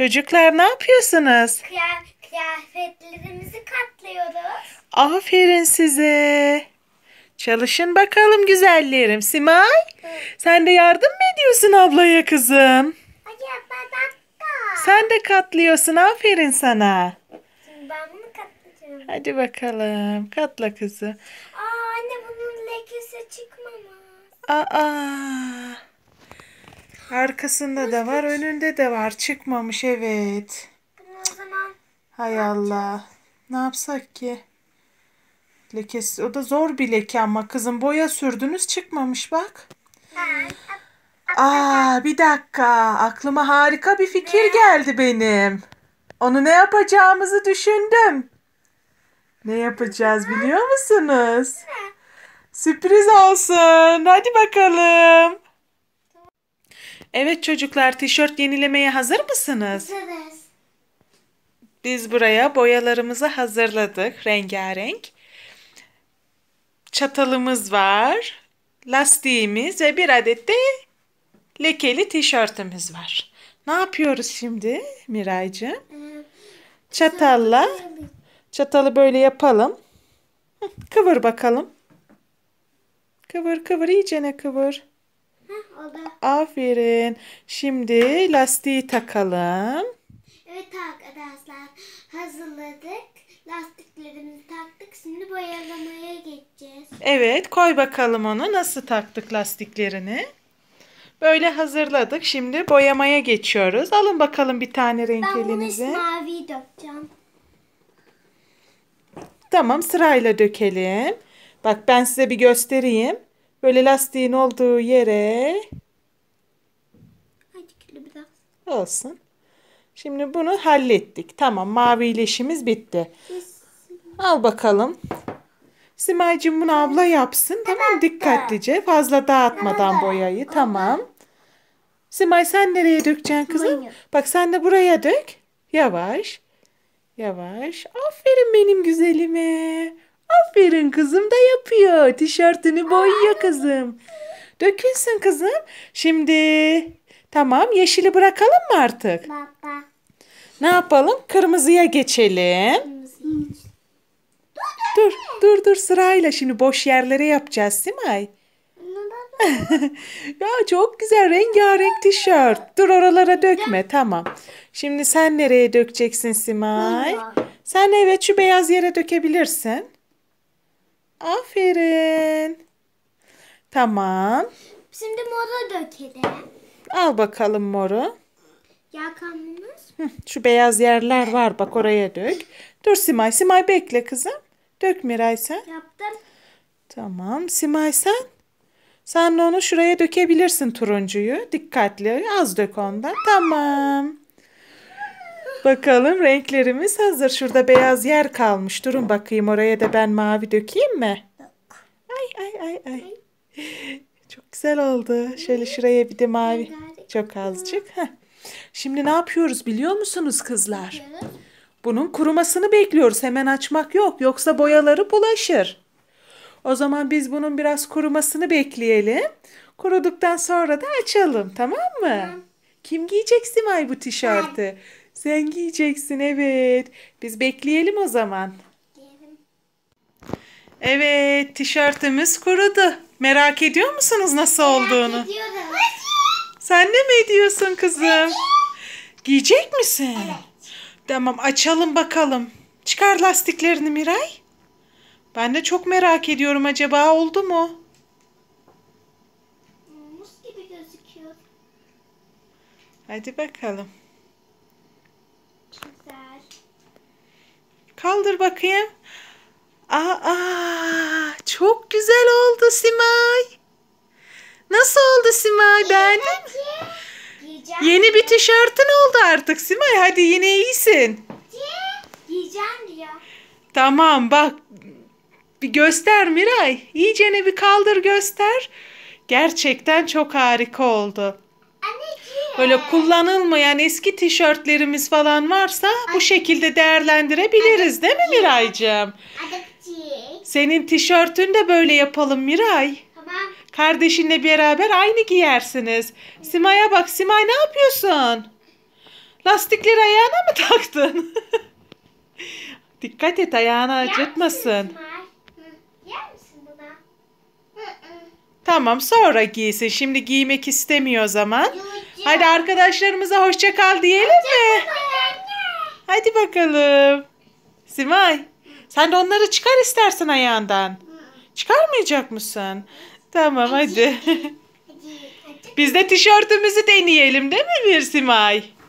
Çocuklar ne yapıyorsunuz? kıyafetlerimizi katlıyoruz. Aferin size. Çalışın bakalım güzellerim. Simay sen de yardım mı ediyorsun ablaya kızım? Hayır ben Sen de katlıyorsun aferin sana. ben bunu katlayacağım. Hadi bakalım katla kızı. Aa anne bunun lekesi çıkmamış. Aa. Arkasında da var, önünde de var. Çıkmamış evet. Hay Allah. Ne yapsak ki? Lekesi. O da zor bir leke ama kızım boya sürdünüz çıkmamış bak. Aa bir dakika. Aklıma harika bir fikir geldi benim. Onu ne yapacağımızı düşündüm. Ne yapacağız biliyor musunuz? Sürpriz olsun. Hadi bakalım. Evet çocuklar tişört yenilemeye hazır mısınız? Hazırız. Biz buraya boyalarımızı hazırladık rengarenk. Çatalımız var, lastiğimiz ve bir adet de lekeli tişörtümüz var. Ne yapıyoruz şimdi Miraycığım? Ee, Çatalla çatalı böyle yapalım. Kıvır bakalım. Kıvır kıvır iyicene kıvır oldu. Aferin. Şimdi lastiği takalım. Evet arkadaşlar hazırladık. Lastiklerimizi taktık. Şimdi boyalamaya geçeceğiz. Evet koy bakalım onu. Nasıl taktık lastiklerini? Böyle hazırladık. Şimdi boyamaya geçiyoruz. Alın bakalım bir tane renk ben elinize. Ben bunu mavi dökeceğim. Tamam sırayla dökelim. Bak ben size bir göstereyim. Böyle lastiğin olduğu yere. Ay Olsun. Şimdi bunu hallettik. Tamam Mavileşimiz bitti. Al bakalım. Simaycığım bunu abla yapsın. Tamam dikkatlice. Fazla dağıtmadan boyayı. Tamam. Simay sen nereye dökeceksin kızım? Bak sen de buraya dök. Yavaş. Yavaş. Aferin benim güzelime. Aferin kızım da yapıyor. Tişörtünü boyuyor kızım. Dökülsün kızım. Şimdi tamam yeşili bırakalım mı artık? Baba. Ne yapalım? Kırmızıya geçelim. Dur, dur, dur sırayla şimdi boş yerlere yapacağız Simay. ya çok güzel rengarenk tişört. Dur oralara dökme tamam. Şimdi sen nereye dökeceksin Simay? Sen evet şu beyaz yere dökebilirsin. Aferin. Tamam. Şimdi moru dökelim. Al bakalım moru. Yakamımız. Şu beyaz yerler var bak oraya dök. Dur Simay. Simay bekle kızım. Dök Miray sen. Yaptım. Tamam. Simay sen. Sen de onu şuraya dökebilirsin turuncuyu. Dikkatli. Az dök ondan. Tamam. Bakalım renklerimiz hazır. Şurada beyaz yer kalmış. Durun bakayım oraya da ben mavi dökeyim mi? Ay ay ay ay. Çok güzel oldu. Şöyle şuraya bir de mavi. Çok azıcık. Heh. Şimdi ne yapıyoruz biliyor musunuz kızlar? Bunun kurumasını bekliyoruz. Hemen açmak yok. Yoksa boyaları bulaşır. O zaman biz bunun biraz kurumasını bekleyelim. Kuruduktan sonra da açalım. Tamam mı? Kim giyecek Simay bu tişörtü? Sen giyeceksin evet. Biz bekleyelim o zaman. Evet tişörtümüz kurudu. Merak ediyor musunuz nasıl Merak olduğunu? Ediyorum. Sen ne mi ediyorsun kızım? Giyecek misin? Evet. Tamam açalım bakalım. Çıkar lastiklerini Miray. Ben de çok merak ediyorum acaba oldu mu? Mus gibi gözüküyor. Hadi bakalım. Kaldır bakayım. Aa, çok güzel oldu Simay. Nasıl oldu Simay beğendin Yeni bir tişörtün oldu artık Simay. Hadi yine iyisin. Giyeceğim diyor. Tamam bak. Bir göster Miray. İyicene bir kaldır göster. Gerçekten çok harika oldu böyle kullanılmayan eski tişörtlerimiz falan varsa bu şekilde değerlendirebiliriz değil mi Miraycığım? Senin tişörtün de böyle yapalım Miray. Tamam. Kardeşinle beraber aynı giyersiniz. Simay'a bak Simay ne yapıyorsun? Lastikleri ayağına mı taktın? Dikkat et ayağını acıtmasın. Tamam sonra giysin. Şimdi giymek istemiyor o zaman. Hadi arkadaşlarımıza hoşça kal diyelim mi? Hadi bakalım. Simay sen de onları çıkar istersen ayağından. Çıkarmayacak mısın? Tamam hadi. Biz de tişörtümüzü deneyelim değil mi bir Simay?